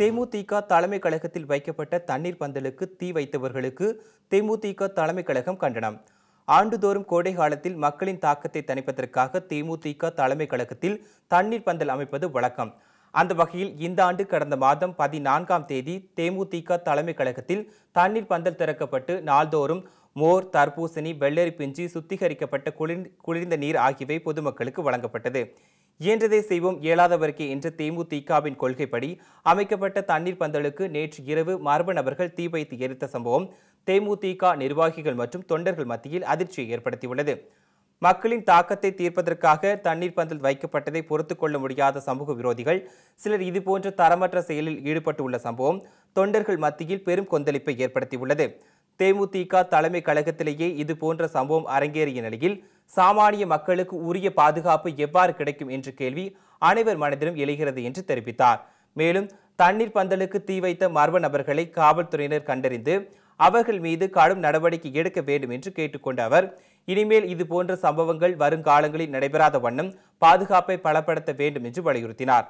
தேமுதிக தலைமை கழகத்தில் வைக்கப்பட்ட தண்ணீர் பந்தலுக்கு தீ வைத்தவர்களுக்கு தேமுதிக தலைமை கழகம் கண்டனம் ஆண்டுதோறும் கோடை காலத்தில் மக்களின் தாக்கத்தை தணிப்பதற்காக தேமுதிக தலைமை கழகத்தில் தண்ணீர் பந்தல் அமைப்பது வழக்கம் அந்த வகையில் இந்த ஆண்டு கடந்த மாதம் பதினான்காம் தேதி தேமுதிக தலைமை கழகத்தில் தண்ணீர் பந்தல் திறக்கப்பட்டு நாள்தோறும் மோர் தர்பூசணி வெள்ளரி பிஞ்சு சுத்திகரிக்கப்பட்ட குளிர் குளிர்ந்த நீர் ஆகியவை பொதுமக்களுக்கு வழங்கப்பட்டது இயன்றதை செய்வோம் இயலாதவருக்கு என்ற தேமுதிகவின் கொள்கைப்படி அமைக்கப்பட்ட தண்ணீர் பந்தலுக்கு நேற்று இரவு மர்ம நபர்கள் தீ வைத்து எரித்த சம்பவம் தேமுதிக நிர்வாகிகள் மற்றும் தொண்டர்கள் மத்தியில் அதிர்ச்சியை ஏற்படுத்தியுள்ளது மக்களின் தாக்கத்தை தீர்ப்பதற்காக தண்ணீர் பந்தல் வைக்கப்பட்டதை பொறுத்து கொள்ள முடியாத சமூக விரோதிகள் சிலர் இதுபோன்ற தரமற்ற செயலில் ஈடுபட்டுள்ள சம்பவம் தொண்டர்கள் மத்தியில் பெரும் கொந்தளிப்பை ஏற்படுத்தியுள்ளது தேமுதிக தலைமை கழகத்திலேயே இது போன்ற சம்பவம் அரங்கேறிய நிலையில் சாமானிய மக்களுக்கு உரிய பாதுகாப்பு எவ்வாறு கிடைக்கும் என்ற கேள்வி அனைவர் மனதிலும் எழுகிறது என்று தெரிவித்தார் மேலும் தண்ணீர் பந்தலுக்கு தீ வைத்த மர்ம நபர்களை காவல்துறையினர் கண்டறிந்து அவர்கள் மீது கடும் நடவடிக்கை எடுக்க வேண்டும் என்று கேட்டுக்கொண்ட அவர் இனிமேல் இது போன்ற சம்பவங்கள் வருங்காலங்களில் நடைபெறாத வண்ணம் பாதுகாப்பை பலப்படுத்த வேண்டும் என்று வலியுறுத்தினார்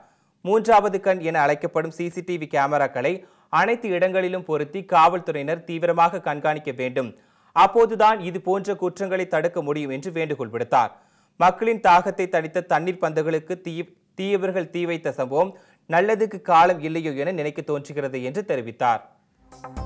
மூன்றாவது கண் என அழைக்கப்படும் சிசிடிவி கேமராக்களை அனைத்து இடங்களிலும் பொருத்தி காவல்துறையினர் தீவிரமாக கண்காணிக்க வேண்டும் அப்போதுதான் இது போன்ற குற்றங்களை தடுக்க முடியும் என்று வேண்டுகோள் விடுத்தார் மக்களின் தாகத்தை தணித்த தண்ணீர் பந்துகளுக்கு தீ தீயவர்கள் தீ வைத்த சம்பவம் நல்லதுக்கு காலம் இல்லையோ என நினைக்க தோன்றுகிறது என்று தெரிவித்தார்